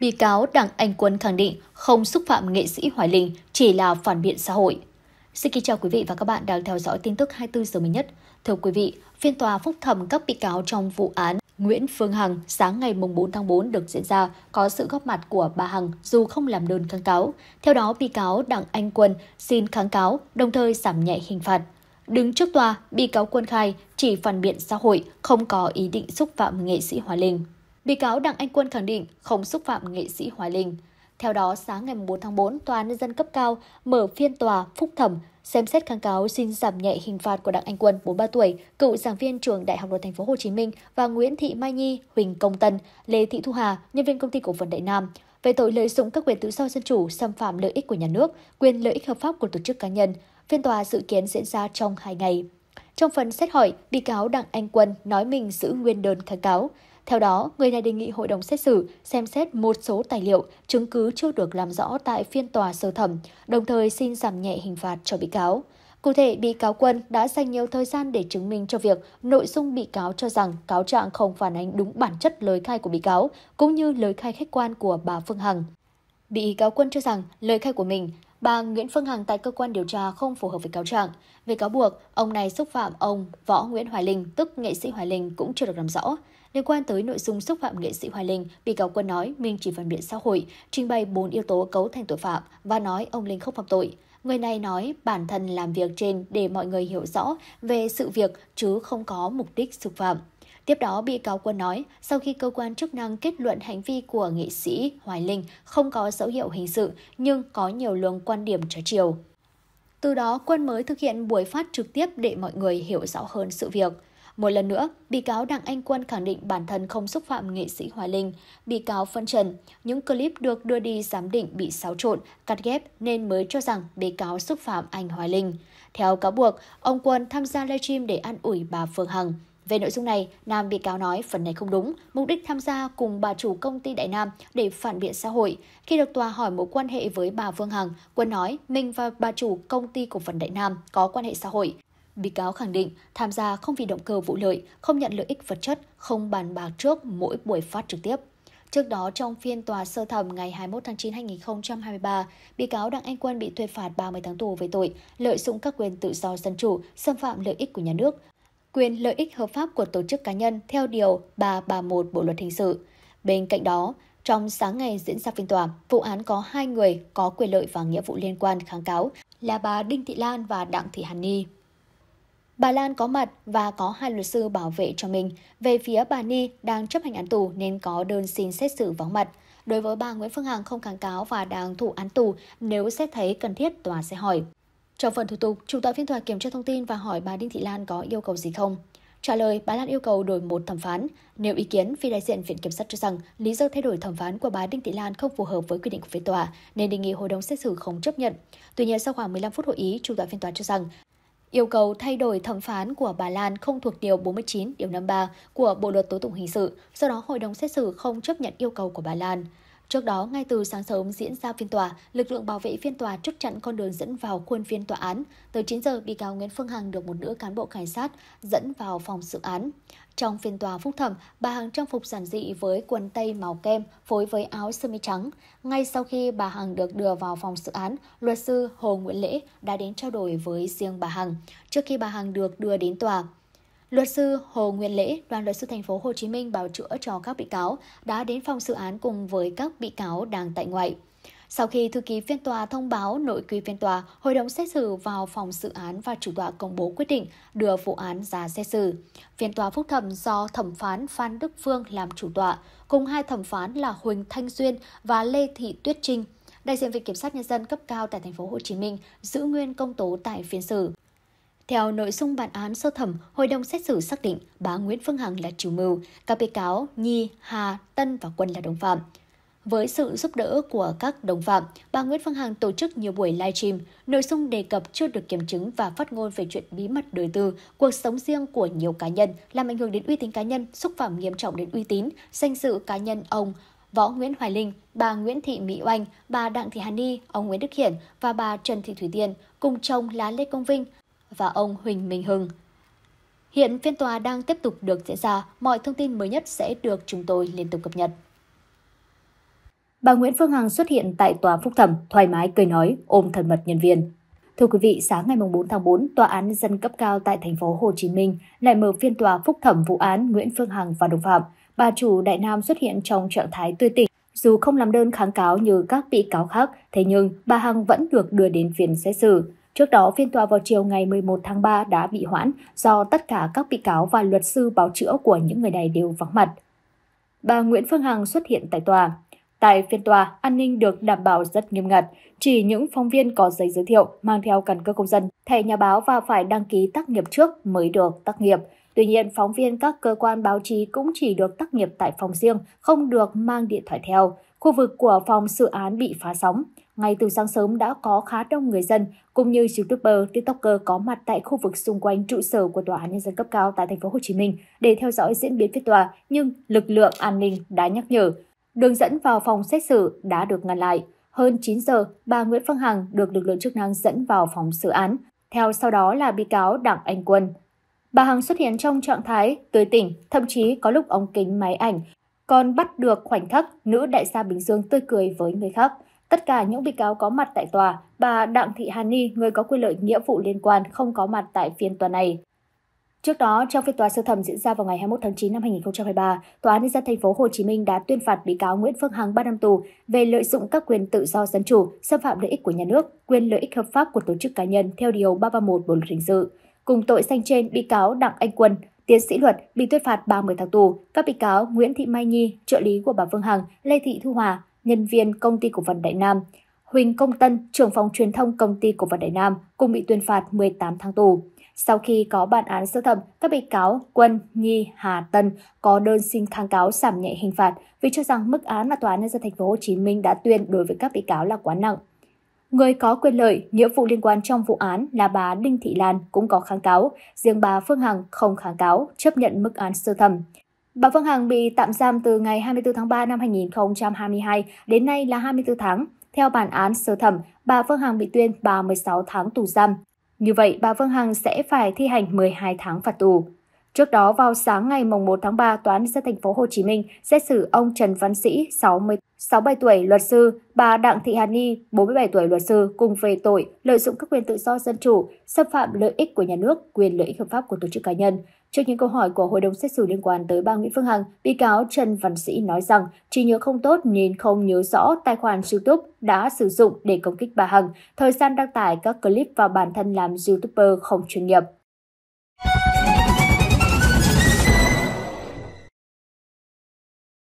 Bị cáo Đặng Anh Quân khẳng định không xúc phạm nghệ sĩ Hoài Linh, chỉ là phản biện xã hội. Xin kính chào quý vị và các bạn đang theo dõi tin tức 24 giờ mới nhất. Thưa quý vị, phiên tòa phúc thẩm các bị cáo trong vụ án Nguyễn Phương Hằng sáng ngày 4 tháng 4 được diễn ra có sự góp mặt của bà Hằng dù không làm đơn kháng cáo. Theo đó, bị cáo Đặng Anh Quân xin kháng cáo, đồng thời giảm nhẹ hình phạt. Đứng trước tòa, bị cáo Quân khai chỉ phản biện xã hội, không có ý định xúc phạm nghệ sĩ Hòa Linh. Bị cáo Đặng Anh Quân khẳng định không xúc phạm nghệ sĩ Hoài Linh. Theo đó, sáng ngày 4 tháng 4, Tòa nhân dân cấp cao mở phiên tòa phúc thẩm xem xét kháng cáo xin giảm nhẹ hình phạt của Đặng Anh Quân, 43 tuổi, cựu giảng viên trường Đại học Luật Thành phố Hồ Chí Minh và Nguyễn Thị Mai Nhi, Huỳnh Công Tân, Lê Thị Thu Hà, nhân viên công ty cổ phần Đại Nam về tội lợi dụng các quyền tự do dân chủ xâm phạm lợi ích của nhà nước, quyền lợi ích hợp pháp của tổ chức cá nhân. Phiên tòa dự kiến diễn ra trong 2 ngày. Trong phần xét hỏi, bị cáo Đặng Anh Quân nói mình giữ nguyên đơn kháng cáo. Theo đó, người này đề nghị hội đồng xét xử xem xét một số tài liệu, chứng cứ chưa được làm rõ tại phiên tòa sơ thẩm, đồng thời xin giảm nhẹ hình phạt cho bị cáo. Cụ thể, bị cáo Quân đã dành nhiều thời gian để chứng minh cho việc nội dung bị cáo cho rằng cáo trạng không phản ánh đúng bản chất lời khai của bị cáo, cũng như lời khai khách quan của bà Phương Hằng. Bị cáo Quân cho rằng lời khai của mình Bà Nguyễn Phương Hằng tại cơ quan điều tra không phù hợp với cáo trạng. Về cáo buộc, ông này xúc phạm ông Võ Nguyễn Hoài Linh, tức nghệ sĩ Hoài Linh cũng chưa được làm rõ. Liên quan tới nội dung xúc phạm nghệ sĩ Hoài Linh, bị cáo Quân nói mình chỉ phản biện xã hội, trình bày 4 yếu tố cấu thành tội phạm và nói ông Linh không phạm tội. Người này nói bản thân làm việc trên để mọi người hiểu rõ về sự việc chứ không có mục đích xúc phạm. Tiếp đó, bị cáo quân nói, sau khi cơ quan chức năng kết luận hành vi của nghệ sĩ Hoài Linh không có dấu hiệu hình sự nhưng có nhiều luồng quan điểm trái chiều. Từ đó, quân mới thực hiện buổi phát trực tiếp để mọi người hiểu rõ hơn sự việc. Một lần nữa, bị cáo Đặng Anh Quân khẳng định bản thân không xúc phạm nghệ sĩ Hoài Linh. Bị cáo phân trần, những clip được đưa đi giám định bị xáo trộn, cắt ghép nên mới cho rằng bị cáo xúc phạm anh Hoài Linh. Theo cáo buộc, ông Quân tham gia livestream để an ủi bà Phương Hằng. Về nội dung này, Nam bị cáo nói phần này không đúng, mục đích tham gia cùng bà chủ công ty Đại Nam để phản biện xã hội. Khi được tòa hỏi mối quan hệ với bà Vương Hằng, Quân nói mình và bà chủ công ty cổ phần Đại Nam có quan hệ xã hội. Bị cáo khẳng định tham gia không vì động cơ vụ lợi, không nhận lợi ích vật chất, không bàn bạc trước mỗi buổi phát trực tiếp. Trước đó, trong phiên tòa sơ thẩm ngày 21 tháng 9 2023, bị cáo Đặng Anh Quân bị tuyên phạt 30 tháng tù về tội lợi dụng các quyền tự do dân chủ, xâm phạm lợi ích của nhà nước, quyền lợi ích hợp pháp của tổ chức cá nhân theo Điều 331 Bộ Luật Hình sự. Bên cạnh đó, trong sáng ngày diễn ra phiên tòa, vụ án có hai người có quyền lợi và nghĩa vụ liên quan kháng cáo là bà Đinh Thị Lan và Đặng Thị Hàn Ni. Bà Lan có mặt và có hai luật sư bảo vệ cho mình. Về phía bà Ni đang chấp hành án tù nên có đơn xin xét xử vắng mặt. Đối với bà Nguyễn Phương Hằng không kháng cáo và đang thụ án tù, nếu xét thấy cần thiết tòa sẽ hỏi. Trong phần thủ tục, chủ tọa phiên tòa kiểm tra thông tin và hỏi bà Đinh Thị Lan có yêu cầu gì không. Trả lời, bà Lan yêu cầu đổi một thẩm phán. Nếu ý kiến, vì đại diện Viện Kiểm sát cho rằng lý do thay đổi thẩm phán của bà Đinh Thị Lan không phù hợp với quy định của phiên tòa, nên đề nghị hội đồng xét xử không chấp nhận. Tuy nhiên, sau khoảng 15 phút hội ý, chủ tọa phiên tòa cho rằng Yêu cầu thay đổi thẩm phán của bà Lan không thuộc Điều 49, Điều 53 của Bộ Luật Tố Tụng Hình sự, do đó hội đồng xét xử không chấp nhận yêu cầu của bà Lan. Trước đó, ngay từ sáng sớm diễn ra phiên tòa, lực lượng bảo vệ phiên tòa chốt chặn con đường dẫn vào khuôn phiên tòa án. Tới 9 giờ, bị cáo Nguyễn Phương Hằng được một nữ cán bộ cảnh sát dẫn vào phòng xử án. Trong phiên tòa phúc thẩm, bà Hằng trang phục giản dị với quần tây màu kem phối với áo sơ mi trắng. Ngay sau khi bà Hằng được đưa vào phòng xử án, luật sư Hồ Nguyễn Lễ đã đến trao đổi với riêng bà Hằng. Trước khi bà Hằng được đưa đến tòa, Luật sư Hồ Nguyên Lễ, đoàn luật sư thành phố Hồ Chí Minh bảo chữa cho các bị cáo đã đến phòng xử án cùng với các bị cáo đang tại ngoại. Sau khi thư ký phiên tòa thông báo nội quy phiên tòa, hội đồng xét xử vào phòng xử án và chủ tọa công bố quyết định đưa vụ án ra xét xử. Phiên tòa phúc thẩm do thẩm phán Phan Đức Phương làm chủ tọa, cùng hai thẩm phán là Huỳnh Thanh Duyên và Lê Thị Tuyết Trinh. Đại diện viện kiểm sát nhân dân cấp cao tại thành phố Hồ Chí Minh giữ nguyên công tố tại phiên xử. Theo nội dung bản án sơ thẩm, hội đồng xét xử xác định bà Nguyễn Phương Hằng là chủ mưu, các bị cáo Nhi, Hà, Tân và Quân là đồng phạm. Với sự giúp đỡ của các đồng phạm, bà Nguyễn Phương Hằng tổ chức nhiều buổi livestream, nội dung đề cập chưa được kiểm chứng và phát ngôn về chuyện bí mật đời tư, cuộc sống riêng của nhiều cá nhân, làm ảnh hưởng đến uy tín cá nhân, xúc phạm nghiêm trọng đến uy tín, danh dự cá nhân ông Võ Nguyễn Hoài Linh, bà Nguyễn Thị Mỹ Oanh, bà Đặng Thị Hà Ni, ông Nguyễn Đức Hiển và bà Trần Thị Thủy Tiên cùng chồng là Lê Công Vinh và ông Huỳnh Minh Hưng. Hiện phiên tòa đang tiếp tục được diễn ra, mọi thông tin mới nhất sẽ được chúng tôi liên tục cập nhật. Bà Nguyễn Phương Hằng xuất hiện tại tòa phúc thẩm, thoải mái cười nói, ôm thân mật nhân viên. Thưa quý vị, sáng ngày 4 tháng 4, Tòa án dân cấp cao tại thành phố Hồ Chí Minh lại mở phiên tòa phúc thẩm vụ án Nguyễn Phương Hằng và đồng phạm. Bà chủ Đại Nam xuất hiện trong trạng thái tươi tỉnh. Dù không làm đơn kháng cáo như các bị cáo khác, thế nhưng bà Hằng vẫn được đưa đến phiên xét xử. Trước đó, phiên tòa vào chiều ngày 11 tháng 3 đã bị hoãn do tất cả các bị cáo và luật sư báo chữa của những người này đều vắng mặt. Bà Nguyễn Phương Hằng xuất hiện tại tòa. Tại phiên tòa, an ninh được đảm bảo rất nghiêm ngặt, chỉ những phóng viên có giấy giới thiệu, mang theo căn cước công dân, thẻ nhà báo và phải đăng ký tác nghiệp trước mới được tác nghiệp. Tuy nhiên, phóng viên các cơ quan báo chí cũng chỉ được tác nghiệp tại phòng riêng, không được mang điện thoại theo. Khu vực của phòng xử án bị phá sóng. Ngay từ sáng sớm đã có khá đông người dân cũng như YouTuber, TikToker có mặt tại khu vực xung quanh trụ sở của tòa án nhân dân cấp cao tại thành phố Hồ Chí Minh để theo dõi diễn biến phiên tòa, nhưng lực lượng an ninh đã nhắc nhở. Đường dẫn vào phòng xét xử đã được ngăn lại. Hơn 9 giờ, bà Nguyễn Phương Hằng được lực lượng chức năng dẫn vào phòng xử án. Theo sau đó là bị cáo Đặng Anh Quân. Bà Hằng xuất hiện trong trạng thái tươi tỉnh, thậm chí có lúc ống kính máy ảnh còn bắt được khoảnh khắc nữ đại gia Bình Dương tươi cười với người khác. Tất cả những bị cáo có mặt tại tòa, bà Đặng Thị Hàn Ni, người có quyền lợi nghĩa vụ liên quan, không có mặt tại phiên tòa này. Trước đó, trong phiên tòa sơ thẩm diễn ra vào ngày 21 tháng 9 năm 2023, Tòa án nhân dân thành phố Hồ Chí Minh đã tuyên phạt bị cáo Nguyễn Phương Hằng 3 năm tù về lợi dụng các quyền tự do dân chủ, xâm phạm lợi ích của nhà nước, quyền lợi ích hợp pháp của tổ chức cá nhân theo điều 331 Bộ luật hình sự. Cùng tội danh trên, bị cáo Đặng Anh Quân, Tiến sĩ luật bị tuyên phạt 30 tháng tù, các bị cáo Nguyễn Thị Mai Nhi, trợ lý của bà Phương Hằng, Lê Thị Thu Hòa, nhân viên công ty cổ phần Đại Nam, Huỳnh Công Tân, trưởng phòng truyền thông công ty cổ phần Đại Nam cùng bị tuyên phạt 18 tháng tù. Sau khi có bản án sơ thẩm, các bị cáo Quân, Nhi, Hà Tân có đơn xin kháng cáo giảm nhẹ hình phạt vì cho rằng mức án mà tòa án nhân dân thành phố Hồ Chí Minh đã tuyên đối với các bị cáo là quá nặng. Người có quyền lợi, nghĩa vụ liên quan trong vụ án là bà Đinh Thị Lan cũng có kháng cáo, riêng bà Phương Hằng không kháng cáo, chấp nhận mức án sơ thẩm. Bà Phương Hằng bị tạm giam từ ngày 24 tháng 3 năm 2022 đến nay là 24 tháng. Theo bản án sơ thẩm, bà Phương Hằng bị tuyên 36 tháng tù giam. Như vậy, bà Phương Hằng sẽ phải thi hành 12 tháng phạt tù. Trước đó vào sáng ngày 1 tháng 3, Tòa án nhân dân thành phố Hồ Chí Minh xét xử ông Trần Văn Sĩ, 60, 67 tuổi, luật sư, bà Đặng Thị Hàn Ni, 47 tuổi, luật sư, cùng về tội lợi dụng các quyền tự do dân chủ, xâm phạm lợi ích của nhà nước, quyền lợi ích hợp pháp của tổ chức cá nhân. Trước những câu hỏi của hội đồng xét xử liên quan tới bà Nguyễn Phương Hằng, bị cáo Trần Văn Sĩ nói rằng trí nhớ không tốt nên không nhớ rõ tài khoản YouTube đã sử dụng để công kích bà Hằng, thời gian đăng tải các clip và bản thân làm YouTuber không chuyên nghiệp.